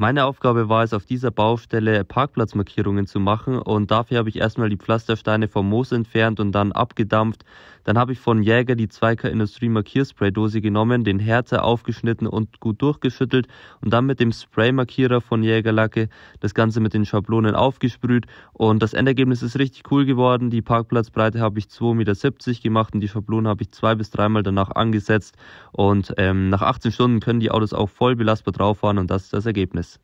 Meine Aufgabe war es, auf dieser Baustelle Parkplatzmarkierungen zu machen und dafür habe ich erstmal die Pflastersteine vom Moos entfernt und dann abgedampft. Dann habe ich von Jäger die 2K Industrie Markierspraydose genommen, den Härter aufgeschnitten und gut durchgeschüttelt und dann mit dem Spraymarkierer von Jägerlacke das Ganze mit den Schablonen aufgesprüht und das Endergebnis ist richtig cool geworden. Die Parkplatzbreite habe ich 2,70 Meter gemacht und die Schablone habe ich zwei bis dreimal danach angesetzt und ähm, nach 18 Stunden können die Autos auch voll belastbar drauf fahren und das ist das Ergebnis.